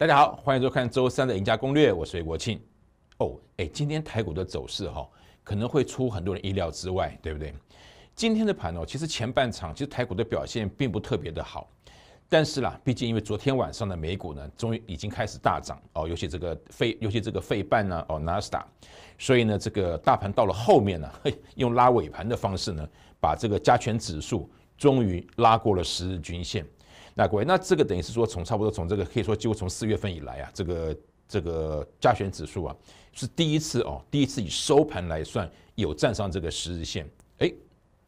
大家好，欢迎收看周三的赢家攻略，我是魏国庆。哦，哎，今天台股的走势哈，可能会出很多人意料之外，对不对？今天的盘哦，其实前半场其实台股的表现并不特别的好，但是啦，毕竟因为昨天晚上的美股呢，终于已经开始大涨哦，尤其这个费，尤其这个费半呢哦 n a s a 所以呢，这个大盘到了后面呢，嘿，用拉尾盘的方式呢，把这个加权指数终于拉过了十日均线。那各位，那这个等于是说，从差不多从这个可以说几乎从四月份以来啊，这个这个加权指数啊，是第一次哦，第一次以收盘来算有站上这个十日线。哎，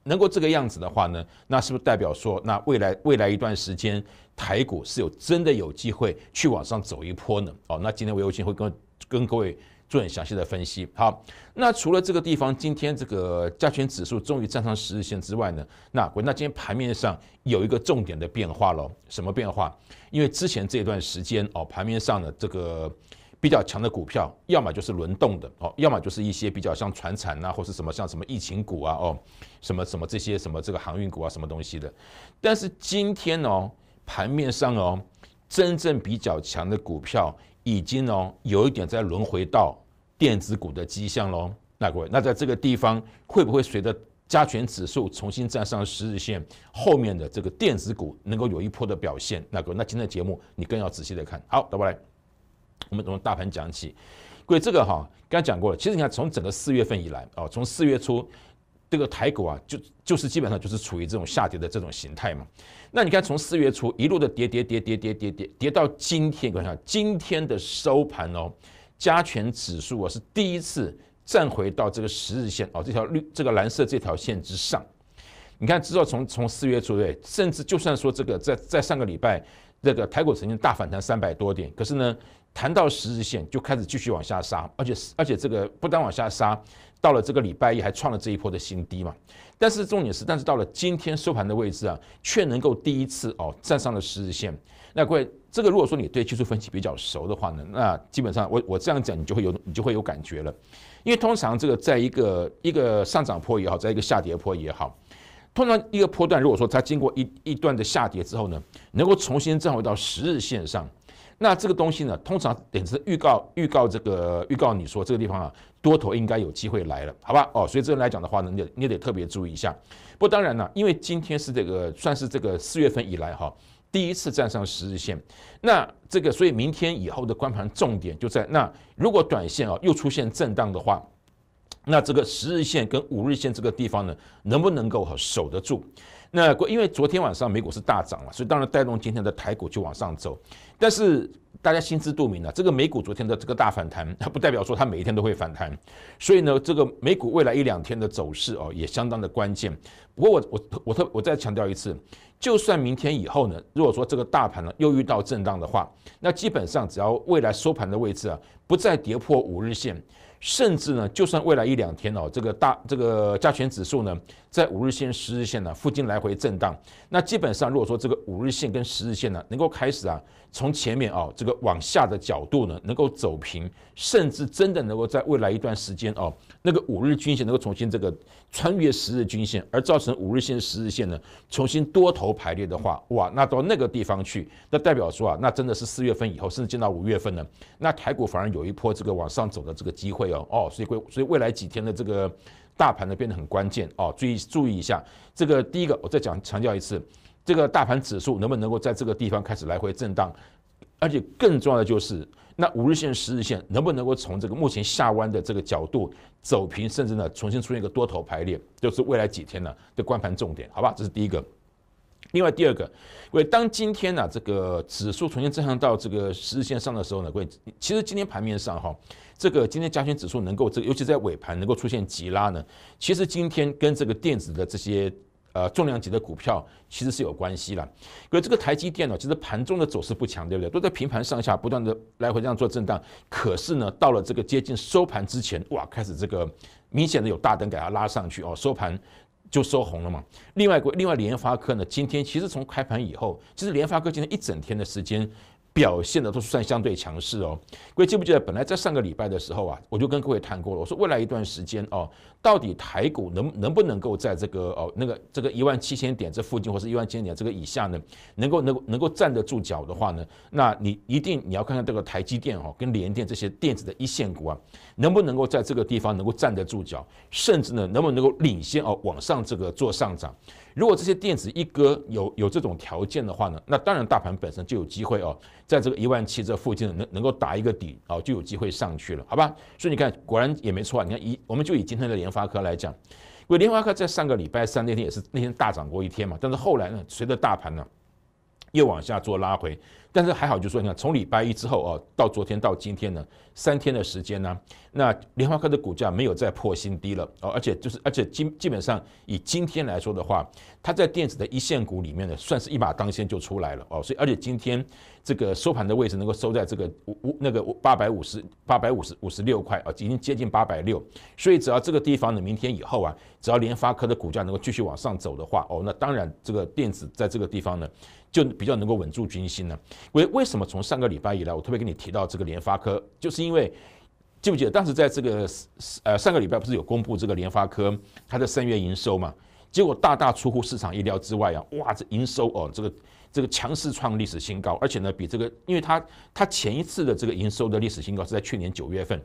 能够这个样子的话呢，那是不是代表说，那未来未来一段时间台股是有真的有机会去往上走一波呢？哦，那今天我有请会跟跟各位。做很详细的分析。好，那除了这个地方，今天这个加权指数终于站上十日线之外呢，那那今天盘面上有一个重点的变化喽，什么变化？因为之前这段时间哦，盘面上的这个比较强的股票，要么就是轮动的哦，要么就是一些比较像船产啊，或是什么像什么疫情股啊，哦，什么什么这些什么这个航运股啊，什么东西的。但是今天哦，盘面上哦，真正比较强的股票。已经喽，有一点在轮回到电子股的迹象喽。那各位，那在这个地方会不会随着加权指数重新站上十日线，后面的这个电子股能够有一波的表现？那各位，那今天的节目你更要仔细的看好，倒过来，我们从大盘讲起，各位这个哈，刚讲过了，其实你看从整个四月份以来啊，从四月初。这个台股啊，就就是基本上就是处于这种下跌的这种形态嘛。那你看，从四月初一路的跌跌跌跌跌跌跌跌到今天，你看今天的收盘哦，加权指数啊是第一次站回到这个十日线哦，这条绿这个蓝色这条线之上。你看，知道从从四月初对，甚至就算说这个在在上个礼拜，那个台股曾经大反弹三百多点，可是呢，谈到十日线就开始继续往下杀，而且而且这个不单往下杀。到了这个礼拜一还创了这一波的新低嘛，但是重点是，但是到了今天收盘的位置啊，却能够第一次哦站上了十日线。那各位，这个如果说你对技术分析比较熟的话呢，那基本上我我这样讲你就会有你就会有感觉了，因为通常这个在一个一个上涨坡也好，在一个下跌坡也好，通常一个坡段如果说它经过一一段的下跌之后呢，能够重新站回到十日线上。那这个东西呢，通常等是预告、预告这个、预告你说这个地方啊，多头应该有机会来了，好吧？哦，所以这样来讲的话呢，你你得特别注意一下。不，当然呢，因为今天是这个算是这个四月份以来哈第一次站上十日线。那这个，所以明天以后的关盘重点就在那，如果短线啊又出现震荡的话，那这个十日线跟五日线这个地方呢，能不能够守得住？那因为昨天晚上美股是大涨了，所以当然带动今天的台股就往上走。但是大家心知肚明啊，这个美股昨天的这个大反弹，它不代表说它每一天都会反弹。所以呢，这个美股未来一两天的走势哦，也相当的关键。不过我我我特我再强调一次，就算明天以后呢，如果说这个大盘呢又遇到震荡的话，那基本上只要未来收盘的位置啊不再跌破五日线。甚至呢，就算未来一两天哦，这个大这个加权指数呢，在五日线、十日线呢附近来回震荡，那基本上如果说这个五日线跟十日线呢，能够开始啊。从前面啊，这个往下的角度呢，能够走平，甚至真的能够在未来一段时间哦，那个五日均线能够重新这个穿越十日均线，而造成五日线十日线呢重新多头排列的话，哇，那到那个地方去，那代表说啊，那真的是四月份以后，甚至见到五月份呢，那台股反而有一波这个往上走的这个机会哦，哦，所以会，所以未来几天的这个大盘呢变得很关键哦，注意注意一下，这个第一个我再讲强调一次。这个大盘指数能不能够在这个地方开始来回震荡？而且更重要的就是，那五日线、十日线能不能够从这个目前下弯的这个角度走平，甚至呢重新出现一个多头排列？就是未来几天呢的关盘重点，好吧？这是第一个。另外第二个，因为当今天呢这个指数重新震荡到这个十日线上的时候呢，会其实今天盘面上哈，这个今天加权指数能够这个，尤其在尾盘能够出现急拉呢，其实今天跟这个电子的这些。呃，重量级的股票其实是有关系了，可这个台积电呢，其实盘中的走势不强，对不对？都在平盘上下不断的来回这样做震荡，可是呢，到了这个接近收盘之前，哇，开始这个明显的有大灯给它拉上去哦，收盘就收红了嘛。另外个，另外联发科呢，今天其实从开盘以后，其实联发科今天一整天的时间。表现的都是算相对强势哦，各位记不记得，本来在上个礼拜的时候啊，我就跟各位谈过了，我说未来一段时间哦，到底台股能能不能够在这个哦那个这个一万七千点这附近或是一万七千点这个以下呢，能够能够能够站得住脚的话呢，那你一定你要看看这个台积电哦跟联电这些电子的一线股啊，能不能够在这个地方能够站得住脚，甚至呢能不能够领先哦往上这个做上涨。如果这些电子一哥有有这种条件的话呢，那当然大盘本身就有机会哦，在这个一万七这附近能能够打一个底啊，就有机会上去了，好吧？所以你看果然也没错啊，你看以我们就以今天的联发科来讲，因为联发科在上个礼拜三那天也是那天大涨过一天嘛，但是后来呢，随着大盘呢。又往下做拉回，但是还好，就是说，你看从礼拜一之后哦，到昨天到今天呢，三天的时间呢，那联发科的股价没有再破新低了哦，而且就是而且今基本上以今天来说的话，它在电子的一线股里面呢，算是一马当先就出来了哦，所以而且今天这个收盘的位置能够收在这个五五那个八百五十八百五十五十六块啊，已经接近八百六，所以只要这个地方呢，明天以后啊，只要联发科的股价能够继续往上走的话哦，那当然这个电子在这个地方呢。就比较能够稳住军心呢。为为什么从上个礼拜以来，我特别跟你提到这个联发科，就是因为记不记得当时在这个呃上个礼拜不是有公布这个联发科它的三月营收嘛？结果大大出乎市场意料之外啊！哇，这营收哦，这个这个强势创历史新高，而且呢，比这个因为它它前一次的这个营收的历史新高是在去年九月份。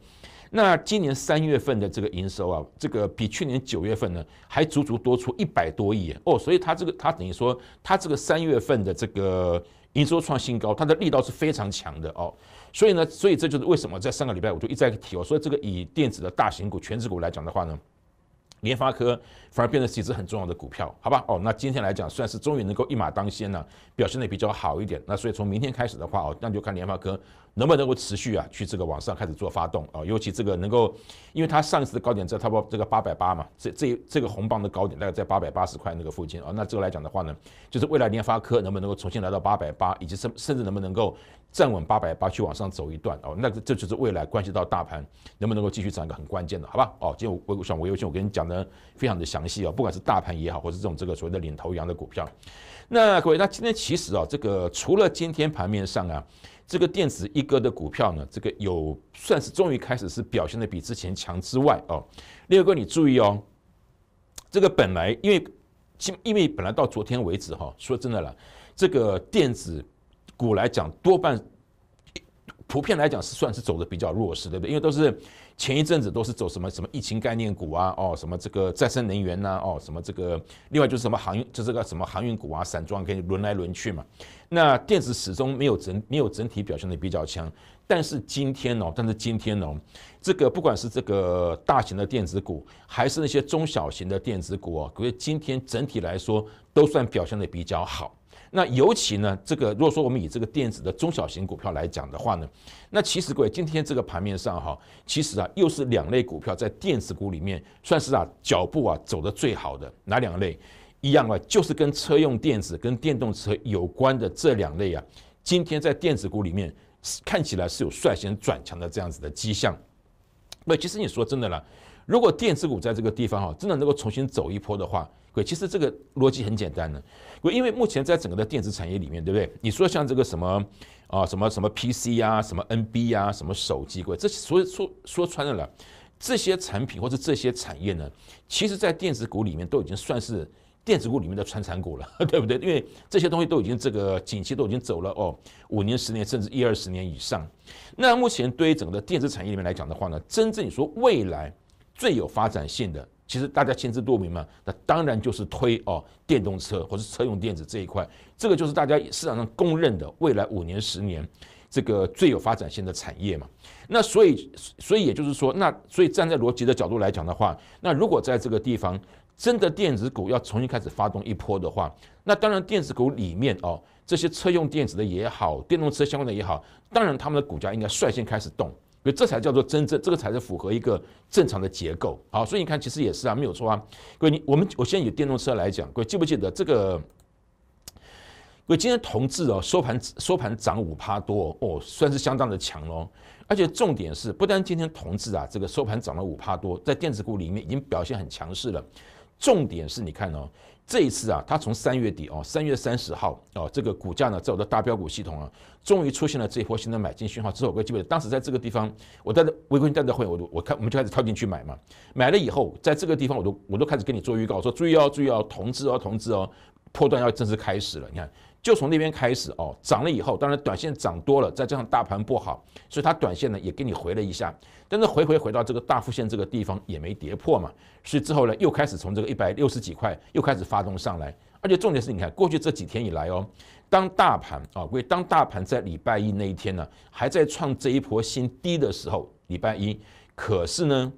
那今年三月份的这个营收啊，这个比去年九月份呢还足足多出一百多亿哦，所以它这个它等于说它这个三月份的这个营收创新高，它的力道是非常强的哦。所以呢，所以这就是为什么在上个礼拜我就一再提我说这个以电子的大型股、全职股来讲的话呢，联发科反而变成一只很重要的股票，好吧？哦，那今天来讲算是终于能够一马当先呢，表现得比较好一点。那所以从明天开始的话哦，那就看联发科。能不能够持续啊？去这个往上开始做发动啊！尤其这个能够，因为它上一次的高点在差不多这个八百八嘛，这这这个红棒的高点大概在八百八十块那个附近啊。那这个来讲的话呢，就是未来联发科能不能够重新来到八百八，以及甚甚至能不能够站稳八百八去往上走一段啊？那这就是未来关系到大盘能不能够继续涨一个很关键的，好吧？哦，今天我我想我有请我跟你讲的非常的详细啊，不管是大盘也好，或是这种这个所谓的领头羊的股票。那各位，那今天其实啊，这个除了今天盘面上啊。这个电子一哥的股票呢，这个有算是终于开始是表现的比之前强之外哦，六哥你注意哦，这个本来因为今因为本来到昨天为止哈，说真的了，这个电子股来讲多半。普遍来讲是算是走的比较弱势，对不对？因为都是前一阵子都是走什么什么疫情概念股啊，哦，什么这个再生能源呐，哦，什么这个，另外就是什么航运，就这个什么航运股啊，散装可以轮来轮去嘛。那电子始终没有整没有整体表现的比较强，但是今天哦，但是今天哦，这个不管是这个大型的电子股，还是那些中小型的电子股哦，可是今天整体来说都算表现的比较好。那尤其呢，这个如果说我们以这个电子的中小型股票来讲的话呢，那其实各位今天这个盘面上哈，其实啊又是两类股票在电子股里面算是啊脚步啊走得最好的哪两类？一样啊，就是跟车用电子跟电动车有关的这两类啊，今天在电子股里面看起来是有率先转强的这样子的迹象。那其实你说真的了，如果电子股在这个地方哈，真的能够重新走一波的话。其实这个逻辑很简单的，因为目前在整个的电子产业里面，对不对？你说像这个什么啊，什么什么 PC 啊，什么 NB 啊，什么手机，对，这所以说说穿了，这些产品或者这些产业呢，其实在电子股里面都已经算是电子股里面的传统产了，对不对？因为这些东西都已经这个景气都已经走了哦，五年、十年，甚至一二十年以上。那目前对于整个的电子产业里面来讲的话呢，真正说未来最有发展性的。其实大家心知肚明嘛，那当然就是推哦，电动车或是车用电子这一块，这个就是大家市场上公认的未来五年十年这个最有发展性的产业嘛。那所以，所以也就是说，那所以站在逻辑的角度来讲的话，那如果在这个地方真的电子股要重新开始发动一波的话，那当然电子股里面哦，这些车用电子的也好，电动车相关的也好，当然他们的股价应该率先开始动。所以这才叫做真正，这个才是符合一个正常的结构。好，所以你看，其实也是啊，没有错啊。各位，你我们我现在以电动车来讲，各位记不记得这个？各位今天同志哦，收盘收盘涨五趴多哦，算是相当的强喽。而且重点是，不单今天同志啊，这个收盘涨了五趴多，在电子股里面已经表现很强势了。重点是你看哦。这一次啊，它从三月底哦，三月三十号哦，这个股价呢在我的大标股系统啊，终于出现了这一波新的买进讯号。之后我跟记得当时在这个地方，我带着微观带着会，我我看我们就开始跳进去买嘛。买了以后，在这个地方我都我都开始跟你做预告，说注意哦注意哦，同志哦同志哦，破断要正式开始了，你看。就从那边开始哦，涨了以后，当然短线涨多了，再加上大盘不好，所以它短线呢也给你回了一下，但是回回回到这个大副线这个地方也没跌破嘛，所以之后呢又开始从这个一百六十几块又开始发动上来，而且重点是你看过去这几天以来哦，当大盘啊，为当大盘在礼拜一那一天呢还在创这一波新低的时候，礼拜一，可是呢，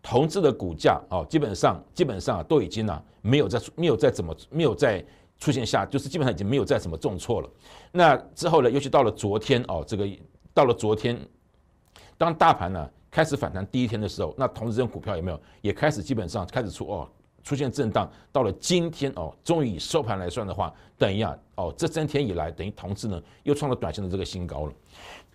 同质的股价啊基本上基本上都已经呢没有在没有在怎么没有在。出现下就是基本上已经没有再什么重挫了，那之后呢，尤其到了昨天哦，这个到了昨天，当大盘呢开始反弹第一天的时候，那同这种股票有没有也开始基本上开始出哦出现震荡，到了今天哦，终于以收盘来算的话，等一下哦这三天以来等于同质呢又创了短线的这个新高了，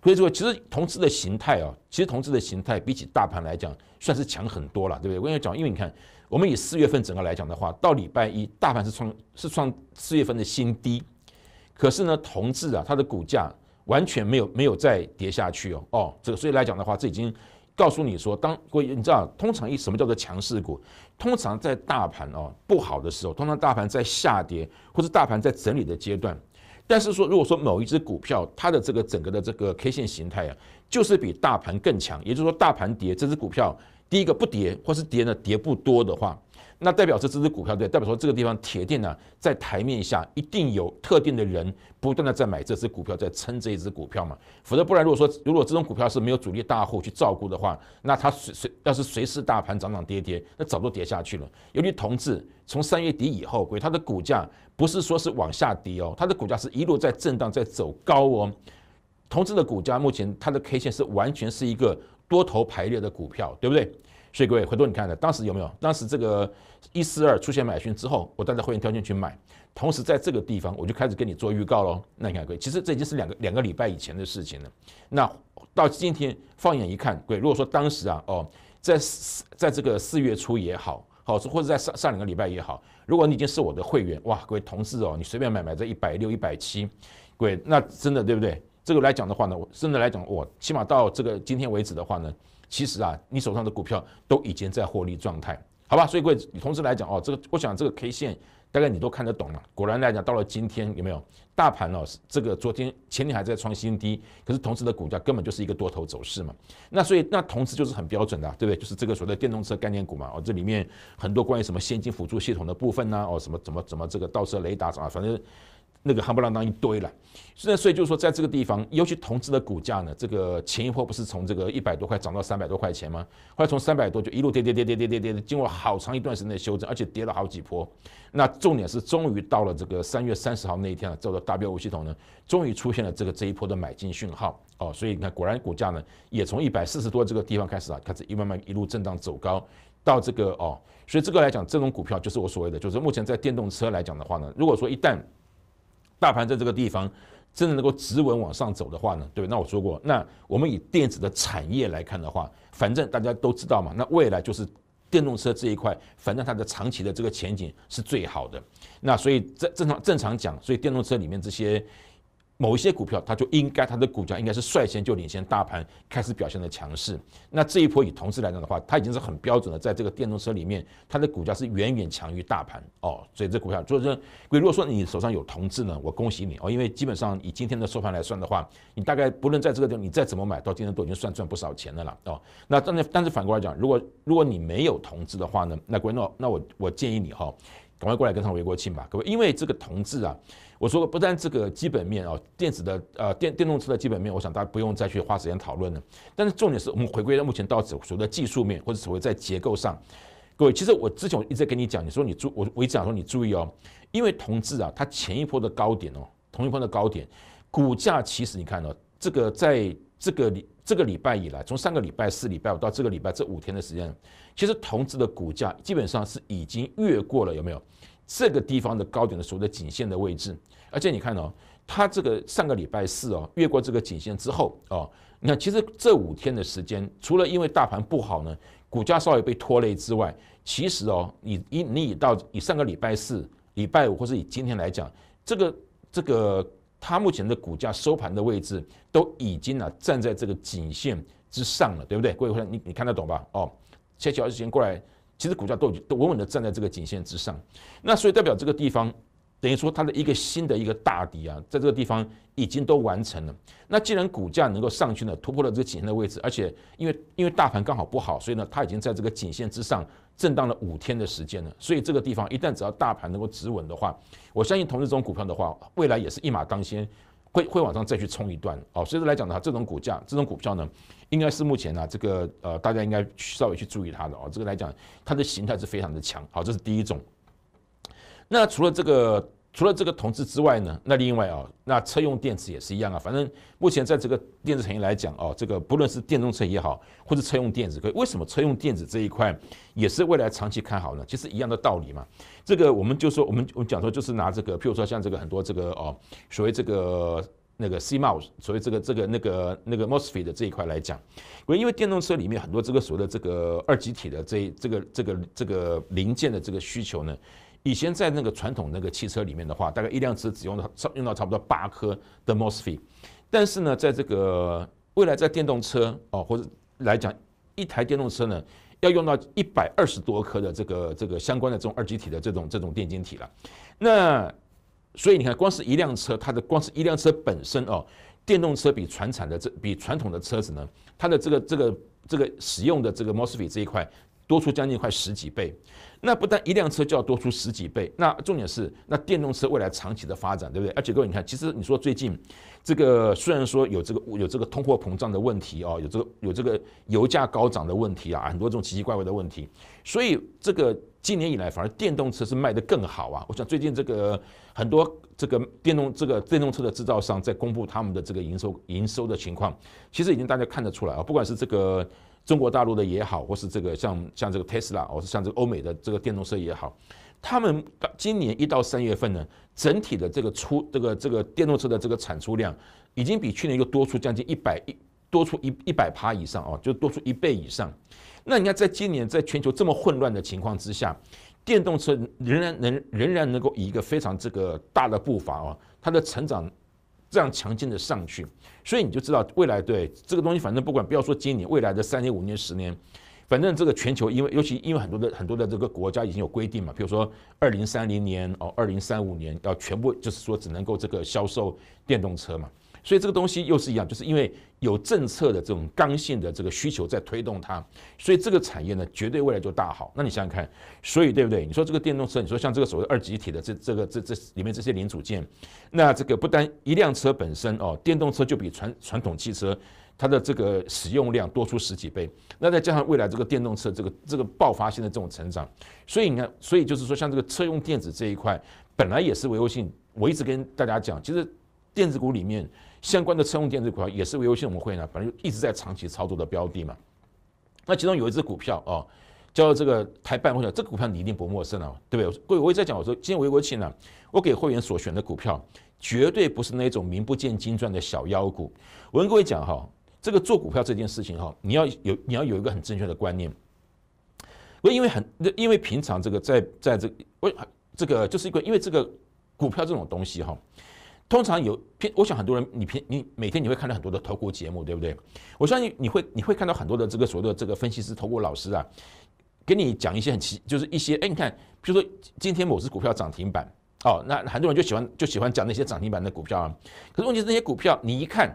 所以说，其实同质的形态啊，其实同质的形态比起大盘来讲算是强很多了，对不对？我跟你讲，因为你看。我们以四月份整个来讲的话，到礼拜一，大盘是创是创四月份的新低，可是呢，同志啊，它的股价完全没有没有再跌下去哦，哦，这个所以来讲的话，这已经告诉你说，当过你知道，通常以什么叫做强势股？通常在大盘哦不好的时候，通常大盘在下跌或者大盘在整理的阶段，但是说如果说某一只股票，它的这个整个的这个 K 线形态啊，就是比大盘更强，也就是说，大盘跌，这只股票。第一个不跌，或是跌呢跌不多的话，那代表这支股票，对，代表说这个地方铁定呢，在台面下一定有特定的人不断的在买这只股票，在撑这一只股票嘛。否则不然，如果说如果这种股票是没有主力大户去照顾的话，那它随随要是随市大盘涨涨跌跌，那早都跌下去了。尤其同志从三月底以后，它的股价不是说是往下跌哦，它的股价是一路在震荡在走高哦。同志的股价目前它的 K 线是完全是一个。多头排列的股票，对不对？所以各位，回头你看了，当时有没有？当时这个一四二出现买讯之后，我带着会员条件去买，同时在这个地方我就开始跟你做预告喽。那你看，各位，其实这已经是两个两个礼拜以前的事情了。那到今天放眼一看，各位，如果说当时啊，哦，在四在这个四月初也好，好或者在上上两个礼拜也好，如果你已经是我的会员，哇，各位同志哦，你随便买买这一百六一百七，各位，那真的对不对？这个来讲的话呢，我真的来讲，我起码到这个今天为止的话呢，其实啊，你手上的股票都已经在获利状态，好吧？所以各位同时来讲，哦，这个我想这个 K 线大概你都看得懂了。果然来讲，到了今天有没有？大盘哦，这个昨天前天还在创新低，可是同时的股价根本就是一个多头走势嘛。那所以那同时就是很标准的，对不对？就是这个所谓电动车概念股嘛。哦，这里面很多关于什么先进辅助系统的部分呢？哦，什么怎么怎么这个倒车雷达，啊，反正。那个夯不啷当一堆了，所以就是说，在这个地方，尤其同志的股价呢，这个前一波不是从这个一百多块涨到三百多块钱吗？后来从三百多就一路跌跌跌跌跌跌跌，经过好长一段时间的修正，而且跌了好几波。那重点是终于到了这个三月三十号那一天了，叫做大标五系统呢，终于出现了这个这一波的买进讯号哦。所以你看，果然股价呢也从一百四十多这个地方开始啊，开始一慢慢一路震荡走高到这个哦。所以这个来讲，这种股票就是我所谓的，就是目前在电动车来讲的话呢，如果说一旦大盘在这个地方，真的能够直稳往上走的话呢，对那我说过，那我们以电子的产业来看的话，反正大家都知道嘛，那未来就是电动车这一块，反正它的长期的这个前景是最好的。那所以正正常正常讲，所以电动车里面这些。某一些股票，它就应该它的股价应该是率先就领先大盘开始表现的强势。那这一波以铜质来讲的话，它已经是很标准的，在这个电动车里面，它的股价是远远强于大盘哦。所以这股票就是，如果如果说你手上有铜质呢，我恭喜你哦，因为基本上以今天的收盘来算的话，你大概不论在这个地方你再怎么买到今天都已经算赚不少钱的了哦。那但是但是反过来讲，如果如果你没有铜质的话呢，那归诺那我我建议你哈。赶快过来跟上韦国庆吧，各位，因为这个铜志啊，我说不但这个基本面啊，电子的呃电电动车的基本面，我想大家不用再去花时间讨论了。但是重点是我们回归到目前到此所的技术面或者所谓在结构上，各位，其实我之前我一直跟你讲，你说你注，我我一直讲说你注意哦，因为铜志啊，它前一波的高点哦，同一波的高点，股价其实你看哦，这个在这个这个礼拜以来，从上个礼拜四礼拜五到这个礼拜这五天的时间。其实同字的股价基本上是已经越过了有没有这个地方的高点的所谓的颈线的位置，而且你看哦，它这个上个礼拜四哦越过这个颈线之后哦，你看其实这五天的时间，除了因为大盘不好呢，股价稍微被拖累之外，其实哦，你以你以到以上个礼拜四、礼拜五，或是以今天来讲，这个这个它目前的股价收盘的位置都已经呢站在这个颈线之上了，对不对？各位朋友，你你看得懂吧？哦。切脚时间过来，其实股价都已经都稳稳的站在这个颈线之上，那所以代表这个地方等于说它的一个新的一个大底啊，在这个地方已经都完成了。那既然股价能够上去呢，突破了这个颈线的位置，而且因为因为大盘刚好不好，所以呢，它已经在这个颈线之上震荡了五天的时间了。所以这个地方一旦只要大盘能够止稳的话，我相信同日中股票的话，未来也是一马当先。会会往上再去冲一段哦，所以来讲的话，这种股价、这种股票呢，应该是目前呢这个呃，大家应该稍微去注意它的哦，这个来讲，它的形态是非常的强。好，这是第一种。那除了这个。除了这个铜质之外呢，那另外啊，那车用电池也是一样啊。反正目前在这个电子产业来讲，哦，这个不论是电动车也好，或者车用电子，为什么车用电子这一块也是未来长期看好呢？其实一样的道理嘛。这个我们就说，我们我们讲说，就是拿这个，譬如说像这个很多这个哦，所谓这个那个 C-MOS，所谓这个这个那个那个 Mosfet 的这一块来讲，因为因为电动车里面很多这个所谓的这个二极体的这这个这个这个零件的这个需求呢。以前在那个传统那个汽车里面的话，大概一辆车只用到用到差不多八颗的 mosfet，但是呢，在这个未来在电动车哦或者来讲一台电动车呢，要用到一百二十多颗的这个这个相关的这种二极体的这种这种电晶体了。那所以你看，光是一辆车，它的光是一辆车本身哦，电动车比传产的这比传统的车子呢，它的这个这个这个使用的这个 mosfet 这一块。多出将近快十几倍，那不但一辆车就要多出十几倍，那重点是，那电动车未来长期的发展，对不对？而且各位，你看，其实你说最近，这个虽然说有这个有这个通货膨胀的问题啊，有这个有这个油价高涨的问题啊，很多这种奇奇怪怪的问题，所以这个今年以来，反而电动车是卖得更好啊。我想最近这个很多这个电动这个电动车的制造商在公布他们的这个营收营收的情况，其实已经大家看得出来啊，不管是这个。中国大陆的也好，或是这个像像这个 Tesla，或是像这个欧美的这个电动车也好，他们今年一到三月份呢，整体的这个出这个这个电动车的这个产出量，已经比去年又多出将近一百一多出一一百趴以上哦，就多出一倍以上。那你看，在今年在全球这么混乱的情况之下，电动车仍然能仍然能够以一个非常这个大的步伐哦，它的成长。这样强劲的上去，所以你就知道未来对这个东西，反正不管不要说今年，未来的三年、五年、十年，反正这个全球，因为尤其因为很多的很多的这个国家已经有规定嘛，比如说二零三零年哦，二零三五年要全部就是说只能够这个销售电动车嘛。所以这个东西又是一样，就是因为有政策的这种刚性的这个需求在推动它，所以这个产业呢，绝对未来就大好。那你想想看，所以对不对？你说这个电动车，你说像这个所谓二级体的这这个这这里面这些零组件，那这个不单一辆车本身哦，电动车就比传传统汽车它的这个使用量多出十几倍。那再加上未来这个电动车这个这个爆发性的这种成长，所以你看，所以就是说像这个车用电子这一块，本来也是唯一性。我一直跟大家讲，其实电子股里面。相关的车用电子股票也是维沃信我们会呢，反正一直在长期操作的标的嘛。那其中有一只股票啊，叫这个台办会控，这个股票你一定不陌生了，对不对？各位，我一直在讲，我说今天维国信呢，我给会员所选的股票绝对不是那种名不见经传的小妖股。我跟各位讲哈，这个做股票这件事情哈，你要有你要有一个很正确的观念。我因为很因为平常这个在在这我这个就是一个因为这个股票这种东西哈。通常有，偏，我想很多人你偏你每天你会看到很多的投顾节目，对不对？我相信你会你会看到很多的这个所谓的这个分析师投顾老师啊，给你讲一些很奇，就是一些，哎，你看，比如说今天某只股票涨停板，哦，那很多人就喜欢就喜欢讲那些涨停板的股票啊。可是问题是那些股票你一看，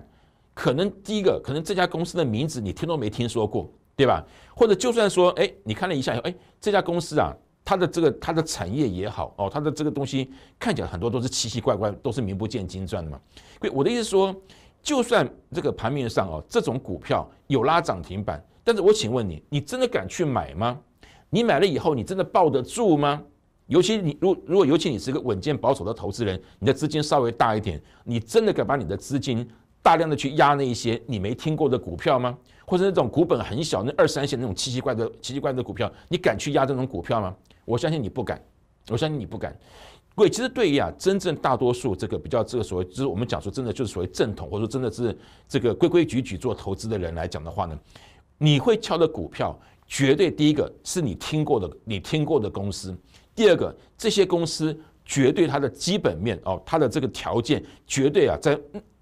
可能第一个，可能这家公司的名字你听都没听说过，对吧？或者就算说，哎，你看了一下后，哎，这家公司啊。它的这个它的产业也好哦，它的这个东西看起来很多都是奇奇怪怪，都是名不见经传的嘛。所以我的意思说，就算这个盘面上哦，这种股票有拉涨停板，但是我请问你，你真的敢去买吗？你买了以后，你真的抱得住吗？尤其你如如果尤其你是一个稳健保守的投资人，你的资金稍微大一点，你真的敢把你的资金大量的去压那一些你没听过的股票吗？或者那种股本很小、那二三线那种奇奇怪的、奇奇怪的股票，你敢去压这种股票吗？我相信你不敢。我相信你不敢。对，其实对于啊，真正大多数这个比较这个所谓，就是我们讲说，真的就是所谓正统，或者说真的是这个规规矩矩做投资的人来讲的话呢，你会敲的股票，绝对第一个是你听过的、你听过的公司；第二个，这些公司绝对它的基本面哦，它的这个条件绝对啊，在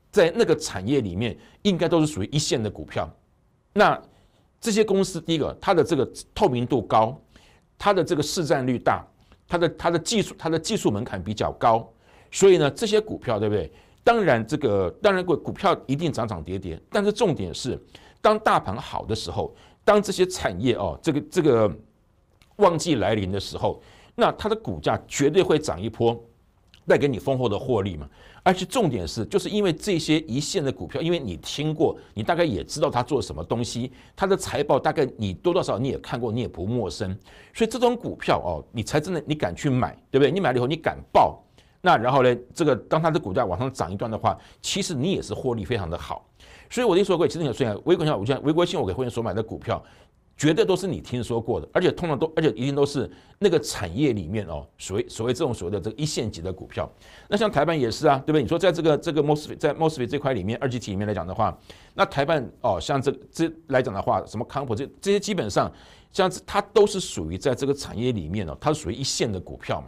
在那个产业里面应该都是属于一线的股票。那这些公司，第一个，它的这个透明度高，它的这个市占率大，它的它的技术，它的技术门槛比较高，所以呢，这些股票，对不对？当然，这个当然股股票一定涨涨跌跌，但是重点是，当大盘好的时候，当这些产业哦，这个这个旺季来临的时候，那它的股价绝对会涨一波，带给你丰厚的获利嘛。而且重点是，就是因为这些一线的股票，因为你听过，你大概也知道它做什么东西，它的财报大概你多多少你也看过，你也不陌生，所以这种股票哦，你才真的你敢去买，对不对？你买了以后你敢报，那然后呢，这个当它的股价往上涨一段的话，其实你也是获利非常的好。所以我的意思说，各位，其实你看一下，微观信，我讲微国信，我给会员所买的股票。绝对都是你听说过的，而且通常都而且一定都是那个产业里面哦，所谓所谓这种所谓的这个一线级的股票。那像台办也是啊，对不对？你说在这个这个墨斯 s 在墨斯 s 这块里面，二级体里面来讲的话，那台办哦，像这这来讲的话，什么康普这这些基本上，像它都是属于在这个产业里面哦，它属于一线的股票嘛。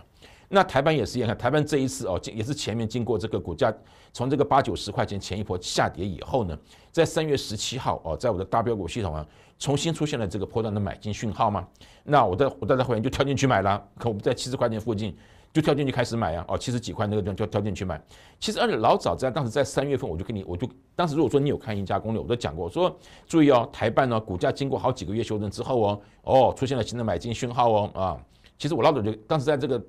那台湾也是一样台湾这一次哦，也是前面经过这个股价从这个八九十块钱前一波下跌以后呢，在三月十七号哦，在我的大标股系统啊，重新出现了这个波段的买进讯号嘛。那我的我大家会员就跳进去买了，可我们在七十块钱附近就跳进去开始买啊，哦，七十几块那个地方就跳进去买。其实二老早在当时在三月份我就跟你我就当时如果说你有看赢家攻略，我都讲过，我说注意哦，台办呢股价经过好几个月修正之后哦，哦出现了新的买进讯号哦啊，其实我老早就当时在这个。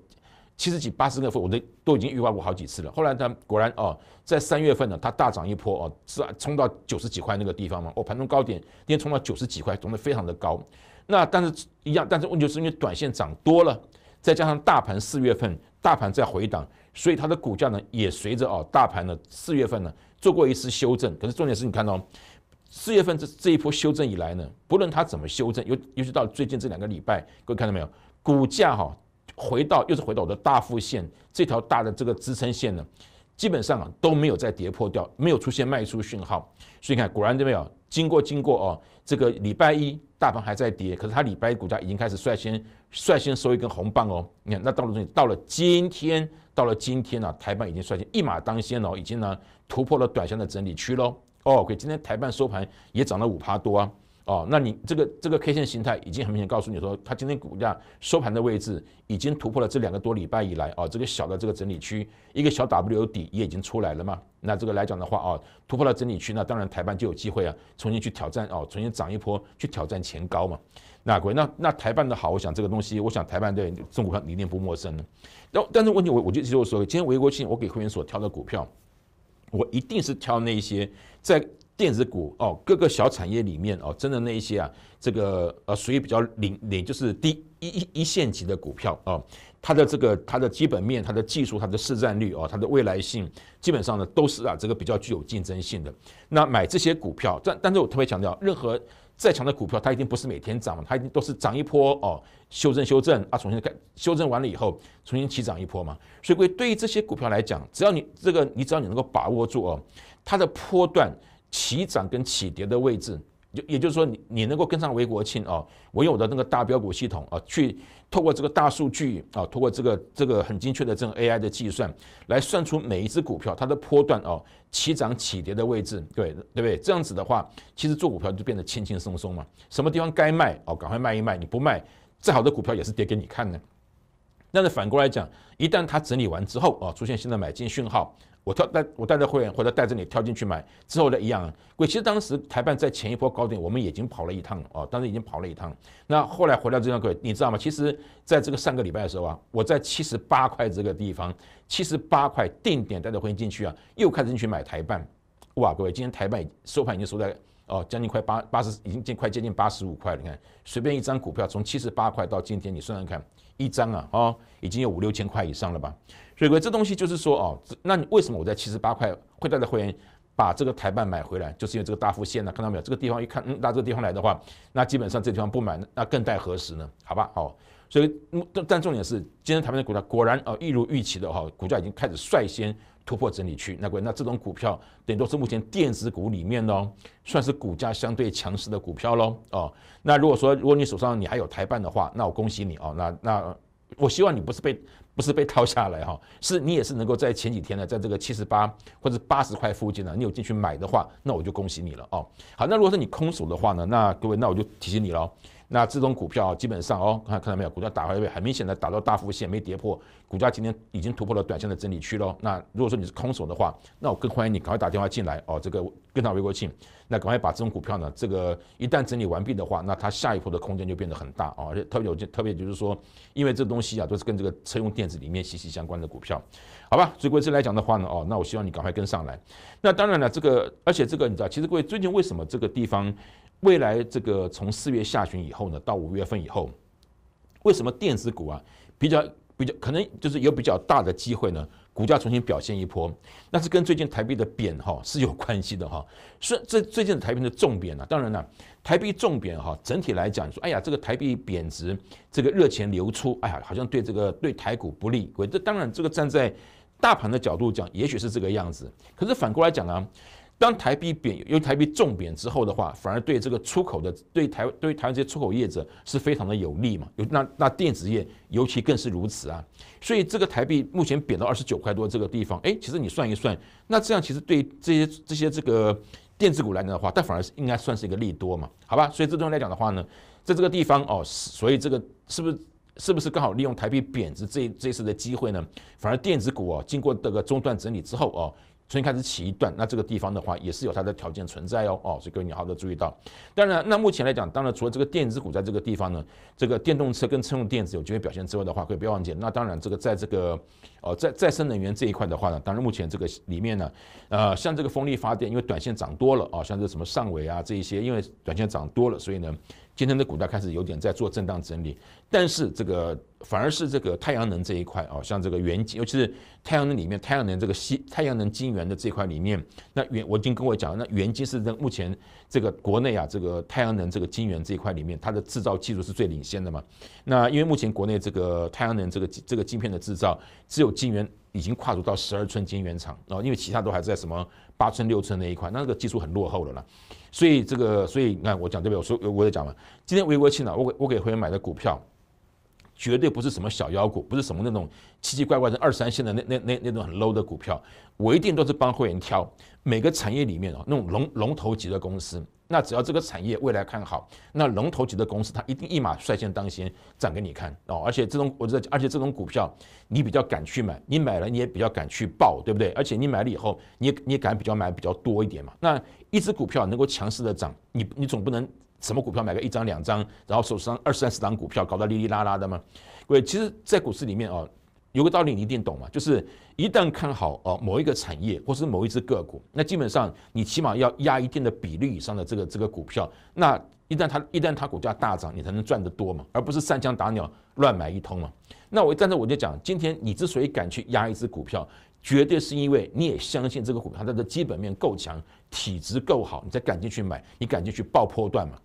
七十几、八十个个，我都都已经预判过好几次了。后来它果然哦，在三月份呢，它大涨一波哦，是冲到九十几块那个地方嘛？哦，盘中高点，今天冲到九十几块，涨得非常的高。那但是一样，但是问题就是因为短线涨多了，再加上大盘四月份大盘在回档，所以它的股价呢也随着哦大盘的四月份呢做过一次修正。可是重点是你看到，四月份这这一波修正以来呢，不论它怎么修正，尤尤其到最近这两个礼拜，各位看到没有，股价哈？回到又是回到我的大附线这条大的这个支撑线呢，基本上啊都没有再跌破掉，没有出现卖出讯号，所以你看果然这没有？经过经过哦，这个礼拜一大盘还在跌，可是它礼拜一股价已经开始率先率先收一根红棒哦，你看那到了到了今天到了今天呢，台半已经率先一马当先哦，已经呢突破了短线的整理区喽。哦可以，今天台半收盘也涨了五趴多啊。哦，那你这个这个 K 线形态已经很明显告诉你说，它今天股价收盘的位置已经突破了这两个多礼拜以来啊，这个小的这个整理区，一个小 W 底也已经出来了嘛。那这个来讲的话啊，突破了整理区，那当然台办就有机会啊，重新去挑战哦，重新涨一波去挑战前高嘛。那各位，那那台办的好，我想这个东西，我想台办对中国票理念不陌生。但但是问题我我就就我说，今天韦国庆，我给会员所挑的股票，我一定是挑那些在。电子股哦，各个小产业里面哦，真的那一些啊，这个呃属于比较领领就是第一一一线级的股票哦，它的这个它的基本面、它的技术、它的市占率哦，它的未来性基本上呢都是啊这个比较具有竞争性的。那买这些股票，但但是我特别强调，任何再强的股票，它一定不是每天涨嘛，它一定都是涨一波哦，修正修正啊，重新看修正完了以后，重新起涨一波嘛。所以对于这些股票来讲，只要你这个你只要你能够把握住哦，它的波段。起涨跟起跌的位置，也也就是说，你你能够跟上韦国庆哦，我用我的那个大标股系统啊，去透过这个大数据啊，透过这个这个很精确的这种 AI 的计算，来算出每一只股票它的波段哦，起涨起跌的位置，对对不对？这样子的话，其实做股票就变得轻轻松松嘛。什么地方该卖哦，赶快卖一卖，你不卖，再好的股票也是跌给你看的。但是反过来讲，一旦它整理完之后啊，出现新的买进讯号。我跳带我带着会员或者带着你跳进去买之后的一样，各其实当时台办在前一波高点，我们已经跑了一趟了哦，当时已经跑了一趟。那后来回到这张各位，你知道吗？其实在这个上个礼拜的时候啊，我在七十八块这个地方，七十八块定点带着会员进去啊，又开始进去买台办哇，各位，今天台办收盘已经收在哦将近快八八十，已经近快接近八十五块。你看随便一张股票从七十八块到今天，你算算看。一张啊哦，已经有五六千块以上了吧？所以这东西就是说哦，那你为什么我在七十八块会带着会员把这个台办买回来，就是因为这个大副线呢？看到没有？这个地方一看，嗯，到这个地方来的话，那基本上这地方不买，那更待何时呢？好吧，好，所以但但重点是，今天台湾的股价果然哦，一如预期的哈，股价已经开始率先。突破整理区，那各位，那这种股票等都是目前电子股里面呢，算是股价相对强势的股票喽。哦，那如果说如果你手上你还有台办的话，那我恭喜你哦。那那我希望你不是被不是被套下来哈，是你也是能够在前几天呢，在这个七十八或者八十块附近呢，你有进去买的话，那我就恭喜你了哦。好，那如果是你空手的话呢，那各位，那我就提醒你喽。那这种股票基本上哦，看看到没有，股价打回来很明显的打到大幅线，没跌破。股价今天已经突破了短线的整理区喽。那如果说你是空手的话，那我更欢迎你赶快打电话进来哦。这个跟上魏国庆，那赶快把这种股票呢，这个一旦整理完毕的话，那它下一步的空间就变得很大啊。特别有，特别就是说，因为这东西啊都是跟这个车用电子里面息息相关的股票，好吧？所以这来讲的话呢，哦，那我希望你赶快跟上来。那当然了，这个而且这个你知道，其实各位最近为什么这个地方未来这个从四月下旬以后呢，到五月份以后，为什么电子股啊比较？比较可能就是有比较大的机会呢，股价重新表现一波，那是跟最近台币的贬哈是有关系的哈。虽这最最近的台币的重贬呢，当然了，台币重贬哈，整体来讲说，哎呀，这个台币贬值，这个热钱流出，哎呀，好像对这个对台股不利。这当然这个站在大盘的角度讲，也许是这个样子。可是反过来讲啊。当台币贬，由台币重贬之后的话，反而对这个出口的，对台，对于台湾这些出口业者是非常的有利嘛？有那那电子业尤其更是如此啊！所以这个台币目前贬到二十九块多这个地方，哎，其实你算一算，那这样其实对这些这些这个电子股来讲的话，但反而是应该算是一个利多嘛？好吧，所以这东西来讲的话呢，在这个地方哦，所以这个是不是是不是刚好利用台币贬值这这次的机会呢？反而电子股哦，经过这个中断整理之后哦。重新开始起一段，那这个地方的话也是有它的条件存在哦，哦，所以各位你要好的注意到。当然，那目前来讲，当然除了这个电子股在这个地方呢，这个电动车跟车用电子有机会表现之外的话，可以不要忘记。那当然，这个在这个哦，在再生能源这一块的话呢，当然目前这个里面呢，呃，像这个风力发电，因为短线涨多了啊，像这什么上尾啊这一些，因为短线涨多了，所以呢。今天的股价开始有点在做震荡整理，但是这个反而是这个太阳能这一块啊，像这个元晶，尤其是太阳能里面太阳能这个细太阳能晶圆的这块里面，那元我已经跟我讲了，那元晶是在目前这个国内啊这个太阳能这个晶圆这一块里面，它的制造技术是最领先的嘛。那因为目前国内这个太阳能这个这个晶片的制造，只有晶圆已经跨入到十二寸晶圆厂啊，因为其他都还在什么？八寸六寸那一块，那个技术很落后了了，所以这个，所以你看我讲这边，我说我也讲了，今天微微去了，我给我给会员买的股票。绝对不是什么小妖股，不是什么那种奇奇怪怪的二三线的那那那那种很 low 的股票，我一定都是帮会员挑每个产业里面啊那种龙龙头级的公司，那只要这个产业未来看好，那龙头级的公司它一定一马率先当先涨给你看哦。而且这种我知道，而且这种股票你比较敢去买，你买了你也比较敢去报，对不对？而且你买了以后你也你也敢比较买比较多一点嘛，那一只股票能够强势的涨，你你总不能。什么股票买个一张两张，然后手上二三十张股票搞得哩哩啦啦的嘛？各位，其实，在股市里面哦，有个道理你一定懂嘛，就是一旦看好哦某一个产业或是某一只个股，那基本上你起码要压一定的比例以上的这个这个股票，那一旦它一旦它股价大涨，你才能赚得多嘛，而不是三枪打鸟乱买一通嘛。那我但是我就讲，今天你之所以敢去压一只股票，绝对是因为你也相信这个股票它的基本面够强，体质够好，你才敢进去买，你敢进去爆破段嘛。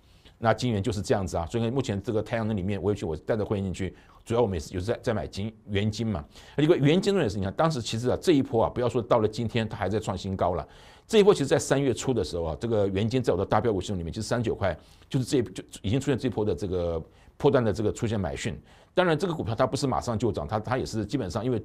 那金元就是这样子啊，所以目前这个太阳能里面，我也去我带着会员进去，主要我们也是有在在买金元金嘛。一个元金呢，也是，你看当时其实啊，这一波啊，不要说到了今天，它还在创新高了。这一波其实在三月初的时候啊，这个元金在我的大标股系统里面其实三九块，就是这就已经出现这一波的这个破断的这个出现买讯。当然这个股票它不是马上就涨，它它也是基本上因为。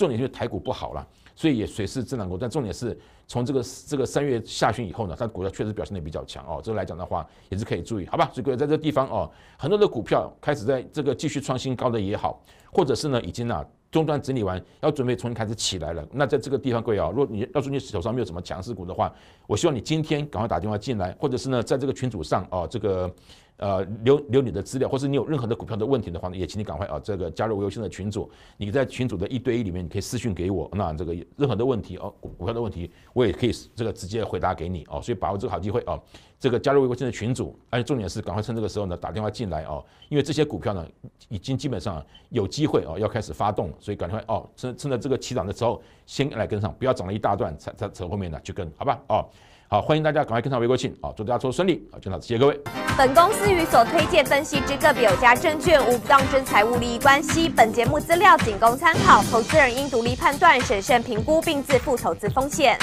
重点就是台股不好了，所以也随时震荡股。但重点是，从这个这个三月下旬以后呢，它股价确实表现的比较强哦。这个来讲的话，也是可以注意，好吧？所以在这个地方哦，很多的股票开始在这个继续创新高的也好，或者是呢已经啊中端整理完，要准备重新开始起来了。那在这个地方各位啊，如果你要说你手上没有什么强势股的话，我希望你今天赶快打电话进来，或者是呢在这个群组上啊这个。呃，留留你的资料，或是你有任何的股票的问题的话呢，也请你赶快啊，这个加入微信的群组，你在群组的一对一里面，你可以私讯给我，那这个任何的问题哦，股股票的问题，我也可以这个直接回答给你哦，所以把握这个好机会哦，这个加入微信的群组，而且重点是赶快趁这个时候呢打电话进来哦，因为这些股票呢已经基本上有机会哦要开始发动，所以赶快哦趁趁着这个起涨的时候先来跟上，不要涨了一大段才才扯后面的去跟，好吧哦。好，欢迎大家赶快跟上魏国庆。好，祝大家做顺利。好，老师，谢谢各位。本公司与所推荐分析之个别有价证券无不当之财务利益关系。本节目资料仅供参考，投资人应独立判断、审慎评估并自负投资风险。